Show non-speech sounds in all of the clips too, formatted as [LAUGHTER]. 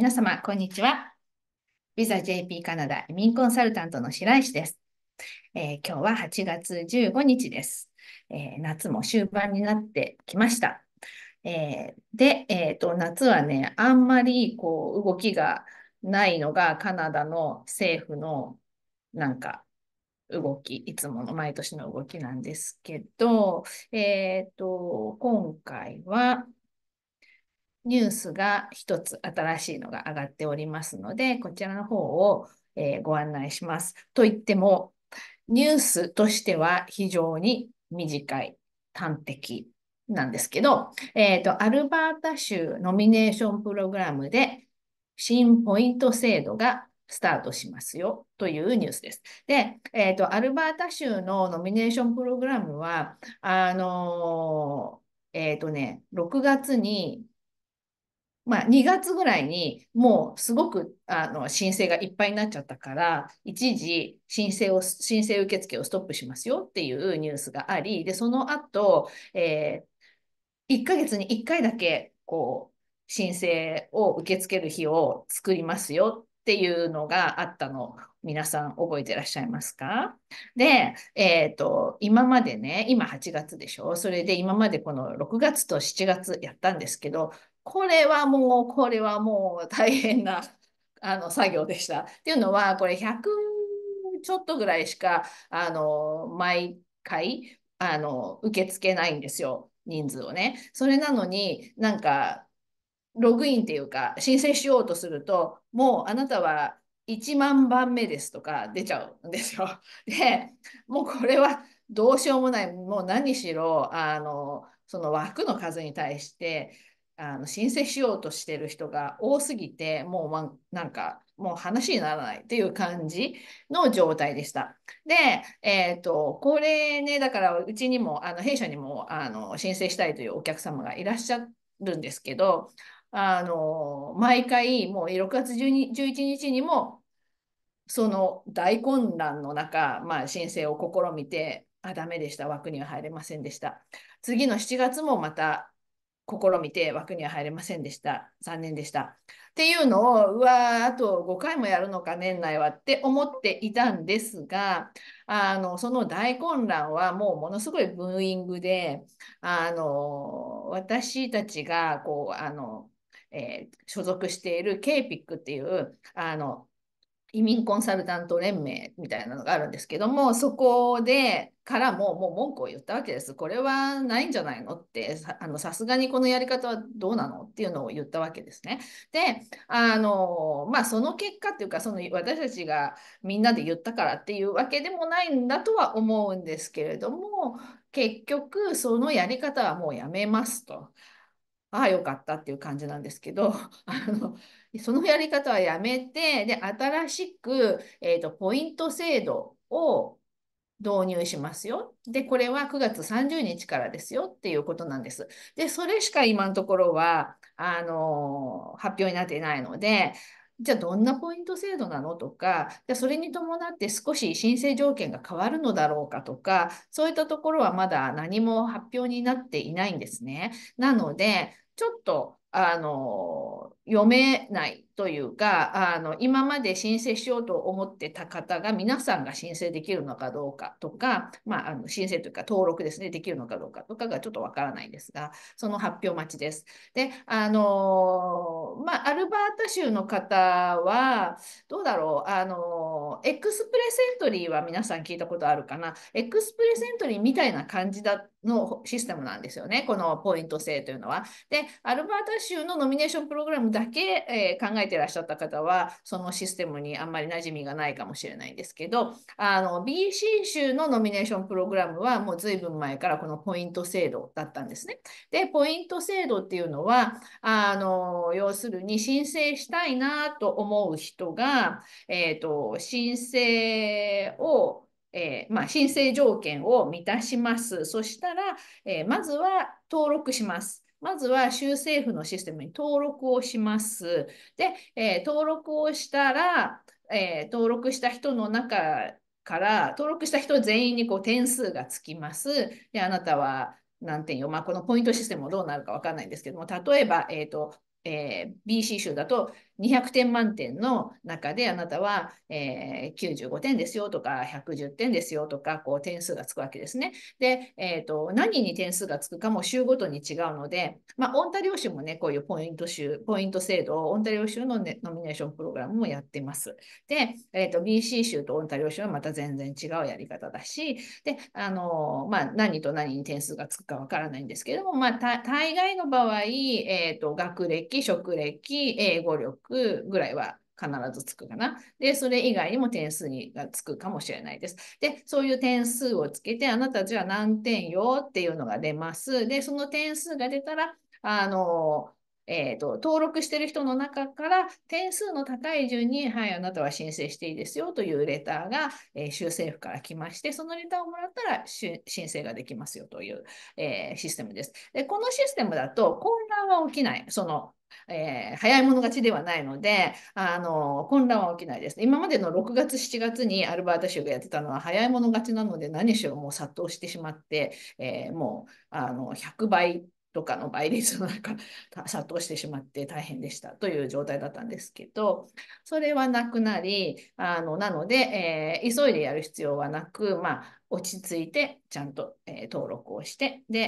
皆様、こんにちは。ビザ JP カナダ移民コンサルタントの白石です。えー、今日は8月15日です、えー、夏も終盤になってきました。えー、で、えーと、夏はね、あんまりこう動きがないのがカナダの政府のなんか動き、いつもの毎年の動きなんですけど、えっ、ー、と、今回は、ニュースが一つ新しいのが上がっておりますので、こちらの方を、えー、ご案内します。と言っても、ニュースとしては非常に短い、端的なんですけど、えっ、ー、と、アルバータ州ノミネーションプログラムで新ポイント制度がスタートしますよというニュースです。で、えっ、ー、と、アルバータ州のノミネーションプログラムは、あのえっ、ー、とね、6月にまあ、2月ぐらいにもうすごくあの申請がいっぱいになっちゃったから一時申請を申請受付をストップしますよっていうニュースがありでその後、えー、1ヶ月に1回だけこう申請を受け付ける日を作りますよっていうのがあったの皆さん覚えてらっしゃいますかで、えっ、ー、と、今までね、今8月でしょそれで今までこの6月と7月やったんですけど、これはもう、これはもう大変な [LAUGHS] あの作業でした。っていうのは、これ100ちょっとぐらいしか、あの、毎回、あの、受け付けないんですよ。人数をね。それなのになんか、ログインっていうか、申請しようとすると、もうあなたは1万番目ですとか出ちゃうんですよ。[LAUGHS] で、もうこれはどうしようもない、もう何しろ、あの、その枠の数に対して、あの申請しようとしてる人が多すぎて、もう、ま、なんか、もう話にならないという感じの状態でした。で、えっ、ー、と、これね、だからうちにも、あの弊社にもあの申請したいというお客様がいらっしゃるんですけど、あの、毎回もう6月12 11日にも、その大混乱の中、まあ、申請を試みて、あ、ダメでした、枠には入れませんでした。次の7月もまた試みて枠には入れませんでした。残念でした。っていうのを、うわあと5回もやるのか、年内はって思っていたんですが、あの、その大混乱はもうものすごいブーイングで、あの、私たちが、こう、あの、えー、所属している KPIC っていう、あの、移民コンサルタント連盟みたいなのがあるんですけども、そこでからももう文句を言ったわけです。これはないんじゃないのってさ、あのさすがにこのやり方はどうなのっていうのを言ったわけですね。で、あの、まあその結果っていうか、その私たちがみんなで言ったからっていうわけでもないんだとは思うんですけれども、結局そのやり方はもうやめますと。ああ、よかったっていう感じなんですけど、[LAUGHS] あの、そのやり方はやめて、で、新しく、えっ、ー、と、ポイント制度を導入しますよ。で、これは9月30日からですよっていうことなんです。で、それしか今のところは、あの、発表になっていないので、じゃあどんなポイント制度なのとか、じゃあそれに伴って少し申請条件が変わるのだろうかとか、そういったところはまだ何も発表になっていないんですね。なので、ちょっと、あの、読めないというか、あの今まで申請しようと思ってた方が皆さんが申請できるのかどうかとか、まあ、あの申請というか登録ですね、できるのかどうかとかがちょっとわからないんですが、その発表待ちです。で、あのまあ、アルバータ州の方は、どうだろう、あのエクスプレセントリーは皆さん聞いたことあるかな、エクスプレセントリーみたいな感じだのシステムなんですよね、このポイント制というのは。で、アルバータ州のノミネーションプログラムだけ、えー、考えてらっしゃった方は、そのシステムにあんまり馴染みがないかもしれないんですけど、あの、BC 州のノミネーションプログラムはもう随分前からこのポイント制度だったんですね。で、ポイント制度っていうのは、あの、要するに申請したいなと思う人が、えー、と、申請をえー、まあ、申請条件を満たします。そしたら、えー、まずは登録します。まずは州政府のシステムに登録をします。で、えー、登録をしたら、えー、登録した人の中から登録した人全員にこう点数がつきます。で、あなたは何点よ、まあ、このポイントシステムもどうなるか分かんないんですけども、例えば、えーと、えー、BC 州だと200点満点の中であなたは、えー、95点ですよとか110点ですよとかこう点数がつくわけですね。で、えーと、何に点数がつくかも州ごとに違うので、まあ、オンタリオ州もねこういうポイント州ポイント制度をオンタリオ州の、ね、ノミネーションプログラムもやってます。で、えーと、BC 州とオンタリオ州はまた全然違うやり方だしで、あのまあ、何と何に点数がつくかわからないんですけれども、まあ、大概の場合、えーと学歴歴、職歴、英語力ぐらいは必ずつくかな。で、それ以外にも点数にがつくかもしれないです。で、そういう点数をつけて、あなたじゃ何点よっていうのが出ます。で、その点数が出たら、あの、えーと、と登録してる人の中から点数の高い順に、はい、あなたは申請していいですよというレターが、えー、州政府から来まして、そのレターをもらったら申請ができますよという、えー、システムですで。このシステムだと混乱は起きない。そのえー、早い者勝ちではないので、あの、混乱は起きないですね。今までの6月、7月にアルバータ州がやってたのは早い者勝ちなので、何しろもう殺到してしまって、えー、もう、あの、100倍とかの倍率の中、[LAUGHS] 殺到してしまって大変でしたという状態だったんですけど、それはなくなり、あの、なので、えー、急いでやる必要はなく、まあ、落ち着いて、ちゃんと、えー、登録をして、で、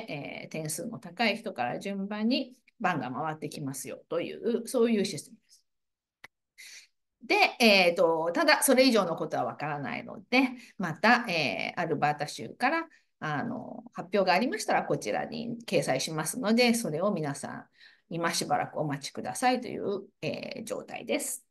えー、点数の高い人から順番に、番が回ってきますよという、そういうシステムです。で、えっ、ー、と、ただ、それ以上のことはわからないので、また、えー、アルバータ州からあの発表がありましたら、こちらに掲載しますので、それを皆さん、今しばらくお待ちくださいという、えー、状態です。